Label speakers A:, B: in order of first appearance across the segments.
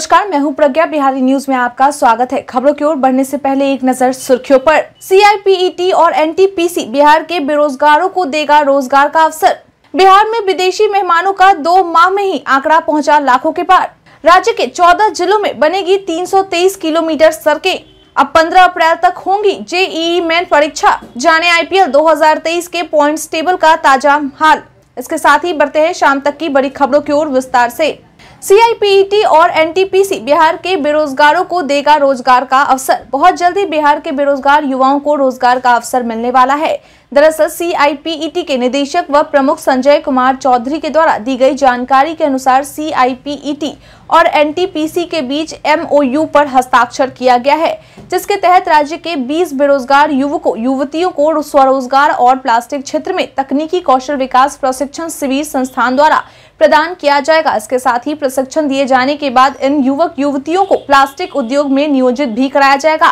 A: नमस्कार मैं हूं प्रज्ञा बिहारी न्यूज में आपका स्वागत है खबरों की ओर बढ़ने से पहले एक नजर सुर्खियों पर सीआईपीईटी e और एनटीपीसी बिहार के बेरोजगारों को देगा रोजगार का अवसर बिहार में विदेशी मेहमानों का दो माह में ही आंकड़ा पहुंचा लाखों के पार राज्य के 14 जिलों में बनेगी 323 किलोमीटर सड़कें अब 15 अप्रैल तक होंगी जेई e e मेन परीक्षा जाने आईपीएल 2023 के पॉइंट्स टेबल का ताजा हाल इसके साथ ही बढ़ते हैं शाम तक की बड़ी खबरों की ओर विस्तार ऐसी सीआईपीईटी e और एनटीपीसी बिहार के बेरोजगारों को देगा रोजगार का अवसर बहुत जल्दी बिहार के बेरोजगार युवाओं को रोजगार का अवसर मिलने वाला है दरअसल सीआईपीईटी e के निदेशक व प्रमुख संजय कुमार चौधरी के द्वारा दी गई जानकारी के अनुसार सीआईपीईटी e और एनटीपीसी के बीच एमओयू पर हस्ताक्षर किया गया है जिसके तहत राज्य के 20 बेरोजगार युवकों युवतियों को स्वरोजगार और प्लास्टिक क्षेत्र में तकनीकी कौशल विकास प्रशिक्षण शिविर संस्थान द्वारा प्रदान किया जाएगा इसके साथ ही प्रशिक्षण दिए जाने के बाद इन युवक युवतियों को प्लास्टिक उद्योग में नियोजित भी कराया जाएगा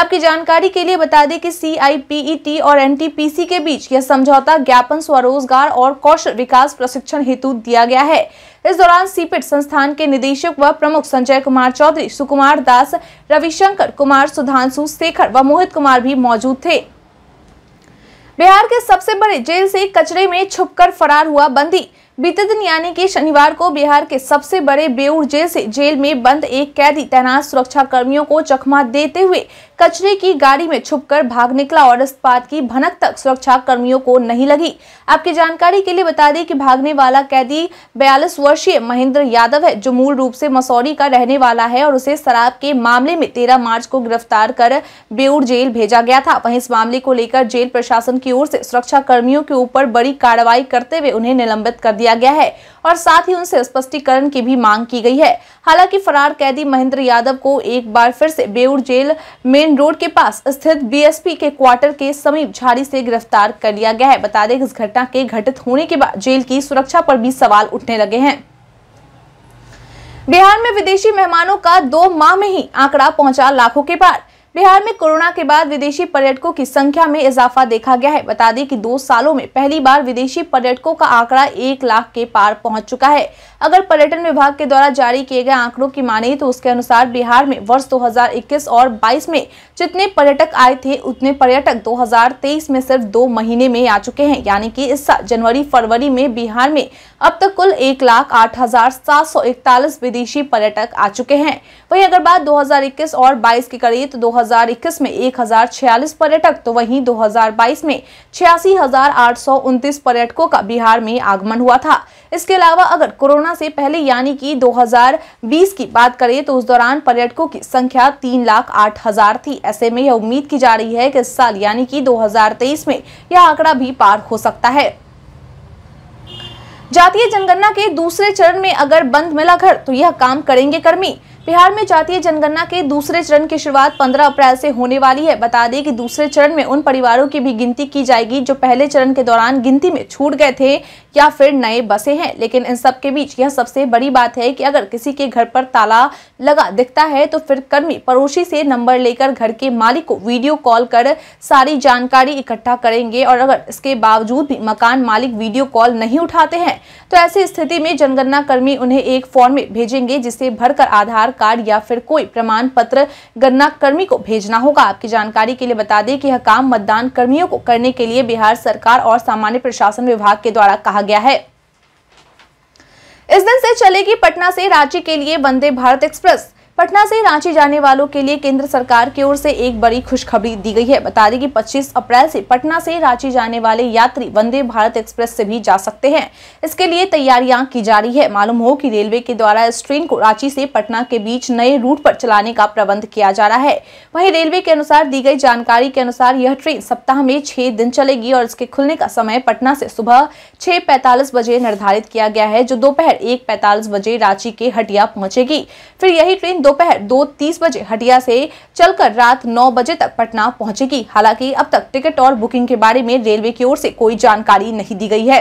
A: आपकी जानकारी के लिए बता दें कि सी e और एनटीपीसी के बीच यह समझौता ज्ञापन स्वरोजगार और कौशल विकास प्रशिक्षण हेतु दिया गया है इस दौरान सीपेट संस्थान के निदेशक व प्रमुख संजय कुमार चौधरी सुकुमार दास रविशंकर कुमार सुधांशु शेखर व मोहित कुमार भी मौजूद थे बिहार के सबसे बड़े जेल से कचरे में छुपकर फरार हुआ बंदी बीते दिन यानी कि शनिवार को बिहार के सबसे बड़े बेऊर जेल से जेल में बंद एक कैदी तैनात सुरक्षा कर्मियों को चकमा देते हुए कचरे की गाड़ी में छुपकर भाग निकला और इस्पात की भनक तक सुरक्षा कर्मियों को नहीं लगी आपकी जानकारी के लिए बता दें कि भागने वाला कैदी बयालीस वर्षीय महेंद्र यादव है जो मूल रूप से मसौरी का रहने वाला है और उसे शराब के मामले में तेरह मार्च को गिरफ्तार कर बेऊर जेल भेजा गया था वहीं इस मामले को लेकर जेल प्रशासन की ओर से सुरक्षा कर्मियों के ऊपर बड़ी कार्रवाई करते हुए उन्हें निलंबित कर दिया किया गया है और साथ ही उनसे स्पष्टीकरण की भी मांग की गई है हालांकि फरार कैदी महेंद्र यादव को एक बार फिर से बेउर जेल मेन रोड के पास स्थित बीएसपी के क्वार्टर के समीप झाड़ी से गिरफ्तार कर लिया गया है बता दें इस घटना के घटित होने के बाद जेल की सुरक्षा पर भी सवाल उठने लगे हैं बिहार में विदेशी मेहमानों का दो माह में ही आंकड़ा पहुंचा लाखों के पार बिहार में कोरोना के बाद विदेशी पर्यटकों की संख्या में इजाफा देखा गया है बता दें कि दो सालों में पहली बार विदेशी पर्यटकों का आंकड़ा एक लाख के पार पहुंच चुका है अगर पर्यटन विभाग के द्वारा जारी किए गए आंकड़ों की माने तो उसके अनुसार बिहार में वर्ष 2021 और 22 में जितने पर्यटक आए थे उतने पर्यटक दो में सिर्फ दो महीने में आ चुके हैं यानी की इस साल जनवरी फरवरी में बिहार में अब तक कुल एक लाख आठ हजार सात सौ इकतालीस विदेशी पर्यटक आ चुके हैं वही अगर बात दो और बाईस की करिए तो दो 2021 में एक पर्यटक तो वहीं 2022 में छियासी पर्यटकों का बिहार में आगमन हुआ था इसके अलावा अगर कोरोना से पहले यानी कि 2020 की बात करें तो उस दौरान पर्यटकों की संख्या तीन लाख आठ हजार थी ऐसे में यह उम्मीद की जा रही है कि इस साल यानी कि 2023 में यह आंकड़ा भी पार हो सकता है जातीय जनगणना के दूसरे चरण में अगर बंद मिला घर तो यह काम करेंगे कर्मी बिहार में जातीय जनगणना के दूसरे चरण की शुरुआत 15 अप्रैल से होने वाली है बता दें कि दूसरे चरण में उन परिवारों की भी गिनती की जाएगी जो पहले चरण के दौरान गिनती में छूट गए थे या फिर नए बसे हैं लेकिन इन सब के बीच यह सबसे बड़ी बात है कि अगर किसी के घर पर ताला लगा दिखता है तो फिर कर्मी पड़ोसी से नंबर लेकर घर के मालिक को वीडियो कॉल कर सारी जानकारी इकट्ठा करेंगे और अगर इसके बावजूद भी मकान मालिक वीडियो कॉल नहीं उठाते हैं तो ऐसी स्थिति में जनगणना कर्मी उन्हें एक फॉर्म में भेजेंगे जिसे भरकर आधार आधार कार्ड या फिर कोई प्रमाण पत्र गणना कर्मी को भेजना होगा आपकी जानकारी के लिए बता दें कि यह काम मतदान कर्मियों को करने के लिए बिहार सरकार और सामान्य प्रशासन विभाग के द्वारा कहा गया है इस दिन से चलेगी पटना से रांची के लिए वंदे भारत एक्सप्रेस पटना से रांची जाने वालों के लिए केंद्र सरकार की ओर से एक बड़ी खुशखबरी दी गई है बता दें कि 25 अप्रैल से पटना से रांची जाने वाले यात्री वंदे भारत एक्सप्रेस से भी जा सकते हैं इसके लिए तैयारियां की जा रही है मालूम हो कि रेलवे के द्वारा इस ट्रेन को रांची से पटना के बीच नए रूट पर चलाने का प्रबंध किया जा रहा है वही रेलवे के अनुसार दी गई जानकारी के अनुसार यह ट्रेन सप्ताह में छह दिन चलेगी और इसके खुलने का समय पटना से सुबह छह बजे निर्धारित किया गया है जो दोपहर एक बजे रांची के हटिया पहुंचेगी फिर यही ट्रेन दोपहर दो तीस बजे हटिया से चलकर रात नौ बजे तक पटना पहुंचेगी हालांकि अब तक टिकट और बुकिंग के बारे में रेलवे की ओर से कोई जानकारी नहीं दी गई है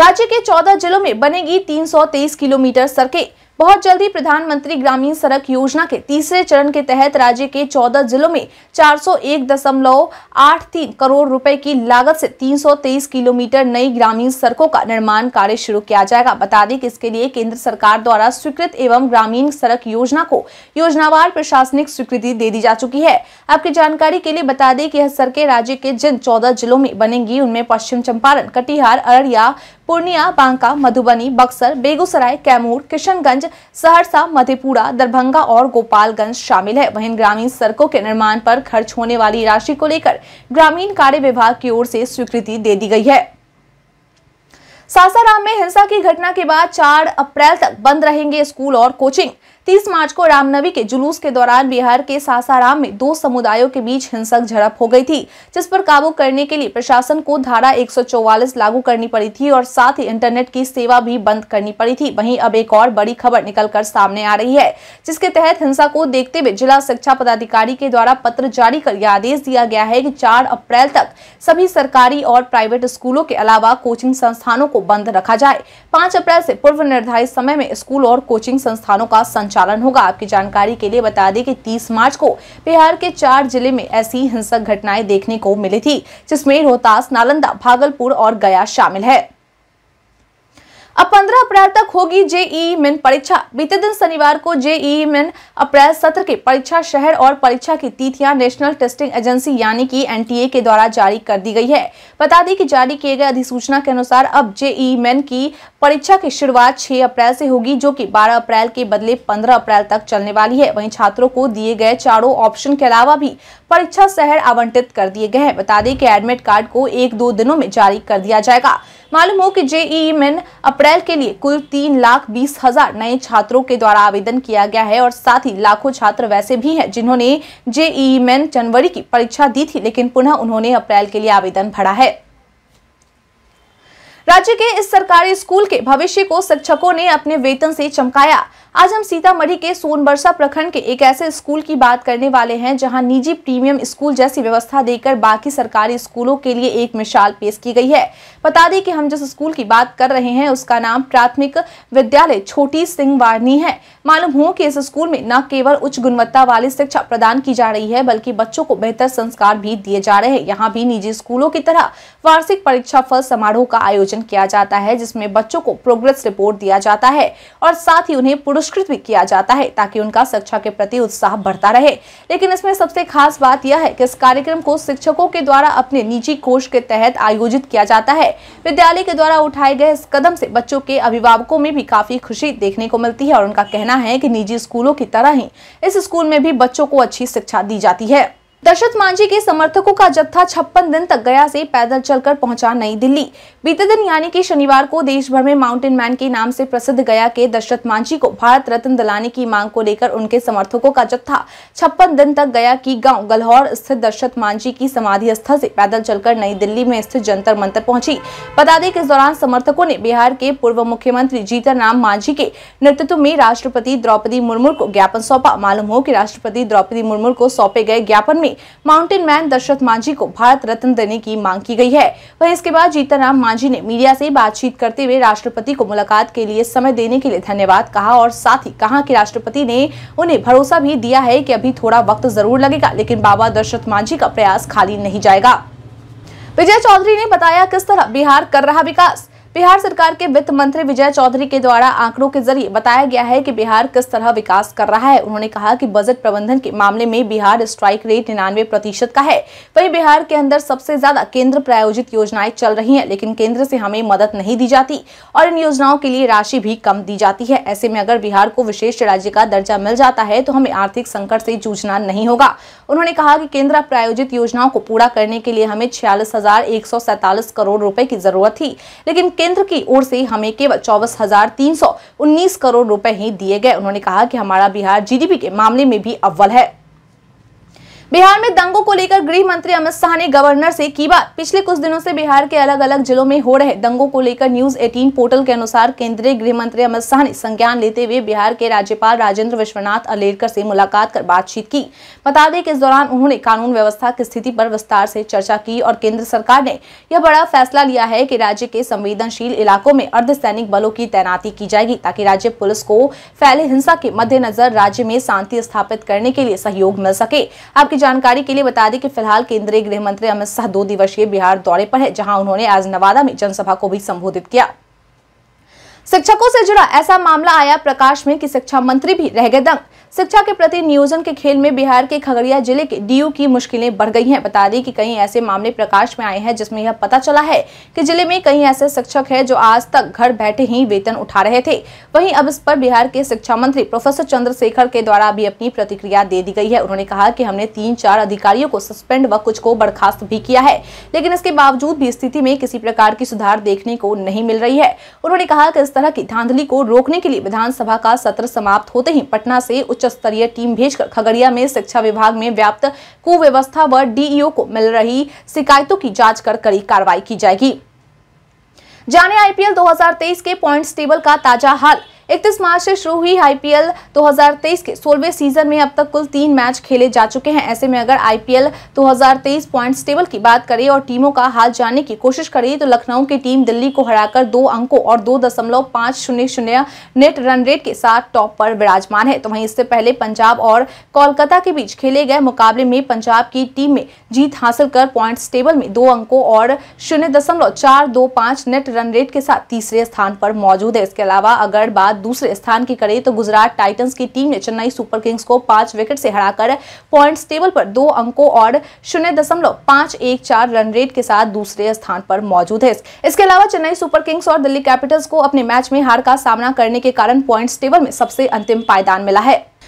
A: राज्य के 14 जिलों में बनेगी 323 किलोमीटर सड़कें बहुत जल्द ही प्रधानमंत्री ग्रामीण सड़क योजना के तीसरे चरण के तहत राज्य के 14 जिलों में 401.83 करोड़ रुपए की लागत से 323 किलोमीटर नई ग्रामीण सड़कों का निर्माण कार्य शुरू किया जाएगा बता दें कि इसके लिए केंद्र सरकार द्वारा स्वीकृत एवं ग्रामीण सड़क योजना को योजनावार प्रशासनिक स्वीकृति दे दी जा चुकी है आपकी जानकारी के लिए बता दें की यह सड़कें राज्य के जिन चौदह जिलों में बनेंगी उनमें पश्चिम चंपारण कटिहार अररिया पूर्णिया बांका मधुबनी बक्सर बेगूसराय कैमूर किशनगंज सहरसा मधेपुरा दरभंगा और गोपालगंज शामिल है वहीं ग्रामीण सड़कों के निर्माण पर खर्च होने वाली राशि को लेकर ग्रामीण कार्य विभाग की ओर से स्वीकृति दे दी गई है सासाराम में हिंसा की घटना के बाद 4 अप्रैल तक बंद रहेंगे स्कूल और कोचिंग तीस मार्च को रामनवी के जुलूस के दौरान बिहार के सासाराम में दो समुदायों के बीच हिंसक झड़प हो गई थी जिस पर काबू करने के लिए प्रशासन को धारा 144 लागू करनी पड़ी थी और साथ ही इंटरनेट की सेवा भी बंद करनी पड़ी थी वहीं अब एक और बड़ी खबर निकल कर सामने आ रही है जिसके तहत हिंसा को देखते हुए जिला शिक्षा पदाधिकारी के द्वारा पत्र जारी कर यह आदेश दिया गया है की चार अप्रैल तक सभी सरकारी और प्राइवेट स्कूलों के अलावा कोचिंग संस्थानों को बंद रखा जाए पांच अप्रैल ऐसी पूर्व निर्धारित समय में स्कूल और कोचिंग संस्थानों का संचालन संचालन होगा आपकी जानकारी के लिए बता दें कि 30 मार्च को बिहार के चार जिले में ऐसी हिंसक घटनाएं देखने को मिली थी जिसमें रोहतास नालंदा भागलपुर और गया शामिल है अब 15 अप्रैल तक होगी जेई मेन परीक्षा बीते दिन शनिवार को जेई मेन अप्रैल सत्र के परीक्षा शहर और परीक्षा की तिथियां नेशनल टेस्टिंग एजेंसी यानी कि एनटीए के द्वारा जारी कर दी गई है बता दें कि जारी किए गए अधिसूचना के अनुसार अब जेई मेन की परीक्षा की शुरुआत 6 अप्रैल से होगी जो कि 12 अप्रैल के बदले 15 अप्रैल तक चलने वाली है वहीं छात्रों को दिए गए चारों ऑप्शन के अलावा भी परीक्षा शहर आवंटित कर दिए गए हैं बता दें कि एडमिट कार्ड को एक दो दिनों में जारी कर दिया जाएगा मालूम हो कि जेईई मेन अप्रैल के लिए कुल तीन लाख बीस हजार नए छात्रों के द्वारा आवेदन किया गया है और साथ ही लाखों छात्र वैसे भी हैं जिन्होंने जेईई मेन जनवरी की परीक्षा दी थी लेकिन पुनः उन्होंने अप्रैल के लिए आवेदन भरा है राज्य के इस सरकारी स्कूल के भविष्य को शिक्षकों ने अपने वेतन से चमकाया आज हम सीतामढ़ी के सोनबरसा प्रखंड के एक ऐसे स्कूल की बात करने वाले हैं जहां निजी प्रीमियम स्कूल जैसी व्यवस्था देकर बाकी सरकारी स्कूलों के लिए एक मिसाल पेश की गई है बता दें कि हम जिस स्कूल की बात कर रहे हैं उसका नाम प्राथमिक विद्यालय छोटी सिंह वारनी है मालूम हो कि इस स्कूल में न केवल उच्च गुणवत्ता वाली शिक्षा प्रदान की जा रही है बल्कि बच्चों को बेहतर संस्कार भी दिए जा रहे हैं यहाँ भी निजी स्कूलों की तरह वार्षिक परीक्षा फल समारोह का आयोजन किया जाता है जिसमें बच्चों को प्रोग्रेस रिपोर्ट दिया जाता है और साथ ही उन्हें पुरुष पुरस्कृत भी किया जाता है ताकि उनका शिक्षा के प्रति उत्साह बढ़ता रहे लेकिन इसमें सबसे खास बात यह है कि इस कार्यक्रम को शिक्षकों के द्वारा अपने निजी कोष के तहत आयोजित किया जाता है विद्यालय के द्वारा उठाए गए इस कदम से बच्चों के अभिभावकों में भी काफी खुशी देखने को मिलती है और उनका कहना है की निजी स्कूलों की तरह ही इस स्कूल में भी बच्चों को अच्छी शिक्षा दी जाती है दशरथ मांझी के समर्थकों का जत्था छप्पन दिन तक गया से पैदल चलकर पहुंचा नई दिल्ली बीते दिन यानी कि शनिवार को देश भर में माउंटेन मैन के नाम से प्रसिद्ध गया के दशरथ मांझी को भारत रत्न दिलाने की मांग को लेकर उनके समर्थकों का जत्था छप्पन दिन तक गया की गांव गलहौर स्थित दशरथ मांझी की समाधि स्थल से पैदल चलकर नई दिल्ली में स्थित जंतर मंत्र पहुंची बता दें कि इस दौरान समर्थकों ने बिहार के पूर्व मुख्यमंत्री जीतन राम मांझी के नेतृत्व में राष्ट्रपति द्रौपदी मुर्मू को ज्ञापन सौंपा मालूम हो की राष्ट्रपति द्रौपदी मुर्मू को सौंपे गए ज्ञापन में माउंटेन मैन दशरथ मांझी को भारत रत्न देने की मांग की गई है वह इसके बाद जीतनराम मांझी ने मीडिया से बातचीत करते हुए राष्ट्रपति को मुलाकात के लिए समय देने के लिए धन्यवाद कहा और साथ ही कहा कि राष्ट्रपति ने उन्हें भरोसा भी दिया है कि अभी थोड़ा वक्त जरूर लगेगा लेकिन बाबा दशरथ मांझी का प्रयास खाली नहीं जाएगा विजय चौधरी ने बताया किस तरह बिहार कर रहा विकास बिहार सरकार के वित्त मंत्री विजय चौधरी के द्वारा आंकड़ों के जरिए बताया गया है कि बिहार किस तरह विकास कर रहा है उन्होंने कहा कि बजट प्रबंधन के मामले में बिहार स्ट्राइक रेट निन्यानवे प्रतिशत का है वही बिहार के अंदर सबसे ज्यादा केंद्र प्रायोजित योजनाएं चल रही है लेकिन केंद्र से हमें मदद नहीं दी जाती और इन योजनाओं के लिए राशि भी कम दी जाती है ऐसे में अगर बिहार को विशेष राज्य का दर्जा मिल जाता है तो हमें आर्थिक संकट से जूझना नहीं होगा उन्होंने कहा कि केंद्र प्रायोजित योजनाओं को पूरा करने के लिए हमें छियालीस करोड़ रुपए की जरूरत थी लेकिन केंद्र की ओर से हमें केवल चौबीस हजार तीन सौ उन्नीस करोड़ रुपए ही दिए गए उन्होंने कहा कि हमारा बिहार जीडीपी के मामले में भी अव्वल है बिहार में दंगों को लेकर गृह मंत्री अमित शाह ने गवर्नर से की बात पिछले कुछ दिनों से बिहार के अलग अलग जिलों में हो रहे दंगों को लेकर न्यूज 18 पोर्टल के अनुसार केंद्रीय गृह मंत्री अमित शाह ने संज्ञान लेते हुए बिहार के राज्यपाल राजेंद्र विश्वनाथ अलेरकर से मुलाकात कर बातचीत की बता दें कि इस दौरान उन्होंने कानून व्यवस्था की स्थिति पर विस्तार से चर्चा की और केंद्र सरकार ने यह बड़ा फैसला लिया है की राज्य के संवेदनशील इलाकों में अर्ध बलों की तैनाती की जाएगी ताकि राज्य पुलिस को फैले हिंसा के मद्देनजर राज्य में शांति स्थापित करने के लिए सहयोग मिल सके आपकी आपकी जानकारी के लिए बता दें कि फिलहाल केंद्रीय गृह मंत्री अमित शाह दो दिवसीय बिहार दौरे पर है जहां उन्होंने आज नवादा में जनसभा को भी संबोधित किया शिक्षकों से जुड़ा ऐसा मामला आया प्रकाश में कि शिक्षा मंत्री भी रह गए दंग शिक्षा के प्रति नियोजन के खेल में बिहार के खगड़िया जिले के डीयू की मुश्किलें बढ़ गई हैं बता दें कि कई ऐसे मामले प्रकाश में आए हैं जिसमें यह पता चला है कि जिले में कई ऐसे शिक्षक हैं जो आज तक घर बैठे ही वेतन उठा रहे थे वहीं अब इस पर बिहार के शिक्षा मंत्री प्रोफेसर चंद्रशेखर के द्वारा भी अपनी प्रतिक्रिया दे दी गई है उन्होंने कहा की हमने तीन चार अधिकारियों को सस्पेंड व कुछ को बर्खास्त भी किया है लेकिन इसके बावजूद भी स्थिति में किसी प्रकार की सुधार देखने को नहीं मिल रही है उन्होंने कहा की इस तरह की धांधली को रोकने के लिए विधानसभा का सत्र समाप्त होते ही पटना से उच्च स्तरीय टीम भेजकर खगड़िया में शिक्षा विभाग में व्याप्त कुव्यवस्था व डीईओ को मिल रही शिकायतों की जांच कर कड़ी कार्रवाई की जाएगी जाने आईपीएल 2023 के पॉइंट्स टेबल का ताजा हाल इकतीस मार्च से शुरू हुई आईपीएल 2023 के सोलहवें सीजन में अब तक कुल तीन मैच खेले जा चुके हैं ऐसे में अगर आईपीएल 2023 पॉइंट्स टेबल की बात करें और टीमों का हाल जानने की कोशिश करें तो लखनऊ की टीम दिल्ली को हराकर दो अंकों और दो दशमलव पांच शून्य शून्य नेट रन रेट के साथ टॉप पर विराजमान है तो वहीं इससे पहले पंजाब और कोलकाता के बीच खेले गए मुकाबले में पंजाब की टीम में जीत हासिल कर पॉइंट टेबल में दो अंकों और शून्य दशमलव चार दो नेट रन रेट के साथ तीसरे स्थान पर मौजूद है इसके अलावा अगर बात बाद दूसरे स्थान की करें तो गुजरात टाइटंस की टीम ने चेन्नई सुपर किंग्स को पांच विकेट से हराकर पॉइंट्स टेबल पर दो अंकों और शून्य दशमलव पांच एक चार रन रेट के साथ दूसरे स्थान पर मौजूद है इसके अलावा चेन्नई सुपर किंग्स और दिल्ली कैपिटल्स को अपने मैच में हार का सामना करने के कारण पॉइंट्स टेबल में सबसे अंतिम पायदान मिला है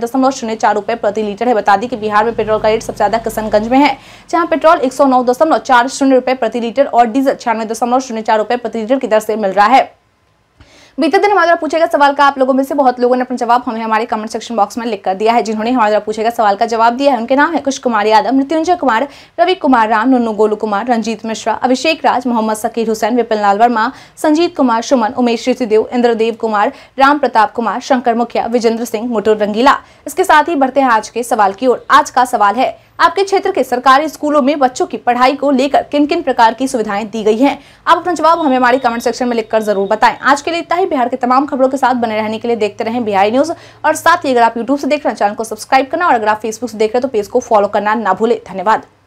A: दशमलव शून्य चार रुपए प्रति लीटर है बता दी कि बिहार में पेट्रोल का रेट सबसे ज्यादा किशनगंज में है जहाँ पेट्रोल एक सौ नौ दशमलव चार शून्य रुपए प्रति लीटर और डीजल छियानवे दशमलव शून्य चार रुपए प्रति लीटर की दर से मिल रहा है बीते दिन हमारे द्वारा पूछे गए सवाल का आप लोगों में से बहुत लोगों ने अपना जवाब हमें हमारे कमेंट सेक्शन बॉक्स में लिख कर दिया है जिन्होंने हमारे द्वारा पूछे गए सवाल का जवाब दिया है उनके नाम है कुश कुमार यादव मृत्युंजय कुमार रवि कुमार राम नुनू गोलू कुमार रंजीत मिश्रा अभिषेक राज मोहम्मद सकीर हुसैन विपिन लाल वर्मा संजीत कुमार सुमन उमेश ऋषिदेव इंद्रदेव कुमार राम प्रताप कुमार शंकर मुखिया विजेंद्र सिंह मुटुर रंगीला इसके साथ ही बढ़ते हैं आज के सवाल की ओर आज का सवाल है आपके क्षेत्र के सरकारी स्कूलों में बच्चों की पढ़ाई को लेकर किन किन प्रकार की सुविधाएं दी गई हैं आप अपना जवाब हमें हमारी कमेंट सेक्शन में लिखकर जरूर बताएं आज के लिए इतना ही बिहार के तमाम खबरों के साथ बने रहने के लिए देखते रहें बिहार न्यूज और साथ ही अगर आप यूट्यूब से देख रहे हैं चैनल को सब्सक्राइब करना और अगर आप फेसबुक से देख रहे हैं तो पेज को फॉलो करना ना भूले धन्यवाद